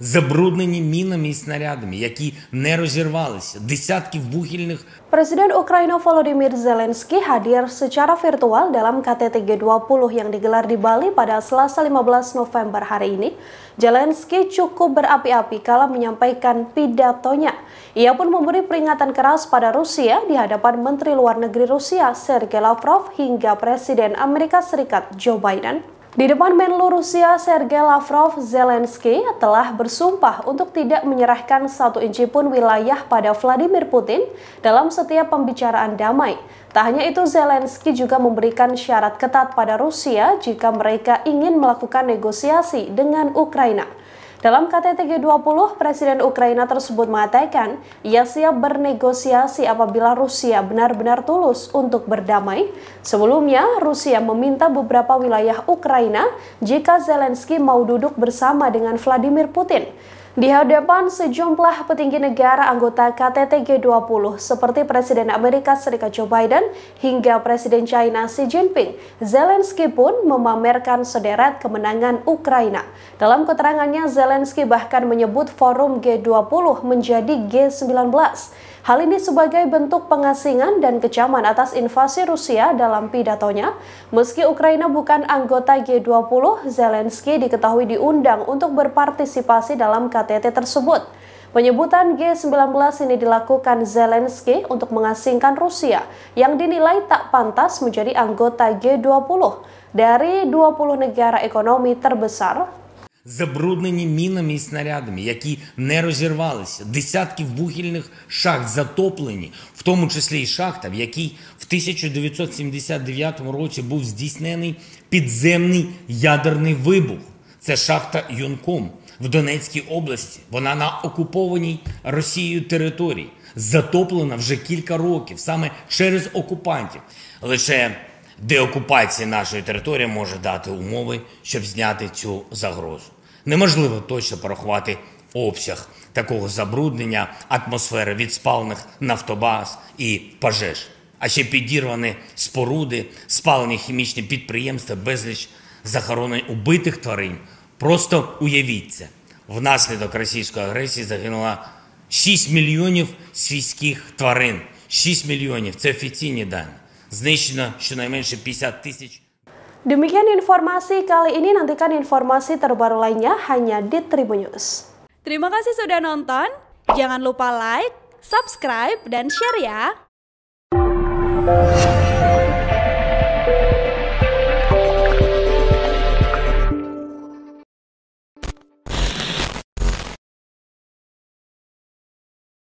забруднені мінами і снарядами, які не розірвалися. Десятки вбухільних Presiden Ukraina Volodymyr Zelensky hadir secara virtual dalam KTT G20 yang digelar di Bali pada Selasa 15 November hari ini. Zelensky cukup berapi-api kala menyampaikan pidatonya. Ia pun memberi peringatan keras pada Rusia di hadapan Menteri Luar Negeri Rusia Sergei Lavrov hingga Presiden Amerika Serikat Joe Biden. Di depan Menlu Rusia Sergei Lavrov, Zelensky telah bersumpah untuk tidak menyerahkan satu inci pun wilayah pada Vladimir Putin dalam setiap pembicaraan damai. Tak hanya itu, Zelensky juga memberikan syarat ketat pada Rusia jika mereka ingin melakukan negosiasi dengan Ukraina. Dalam KTT G20, Presiden Ukraina tersebut mengatakan ia siap bernegosiasi apabila Rusia benar-benar tulus untuk berdamai. Sebelumnya, Rusia meminta beberapa wilayah Ukraina jika Zelensky mau duduk bersama dengan Vladimir Putin. Di hadapan sejumlah petinggi negara anggota KTT G20 seperti Presiden Amerika Serikat Joe Biden hingga Presiden China Xi Jinping, Zelensky pun memamerkan sederet kemenangan Ukraina. Dalam keterangannya, Zelensky bahkan menyebut forum G20 menjadi G19. Hal ini sebagai bentuk pengasingan dan kecaman atas invasi Rusia dalam pidatonya. Meski Ukraina bukan anggota G20, Zelensky diketahui diundang untuk berpartisipasi dalam KTT tersebut. Penyebutan G19 ini dilakukan Zelensky untuk mengasingkan Rusia yang dinilai tak pantas menjadi anggota G20 dari 20 negara ekonomi terbesar забруднені мінами і снарядами, які не розірвалися. Десятки вугільних шахт затоплені, в тому числі і шахта, в якій в 1979 році був здійснений підземний ядерний вибух. Це шахта Юнком в Донецькій області. Вона на окупованій Росією території, затоплена вже кілька років, саме через окупантів. Лише деокупація нашої території може дати умови, щоб зняти цю загрозу. Неможливо точно порахувати обсяг такого забруднення атмосфери від спалених нафтобаз і пожеж, а ще підірвані споруди, спалені хімічні підприємства, безліч захоронень убитих тварин. Просто уявіться, внаслідок російської агресії загинуло 6 мільйонів свійських тварин. 6 мільйонів це офіційні дані. Знищено щонайменше 50 тисяч. Demikian informasi kali ini, nantikan informasi terbaru lainnya hanya di Tribunnews. Terima kasih sudah nonton, jangan lupa like, subscribe, dan share ya!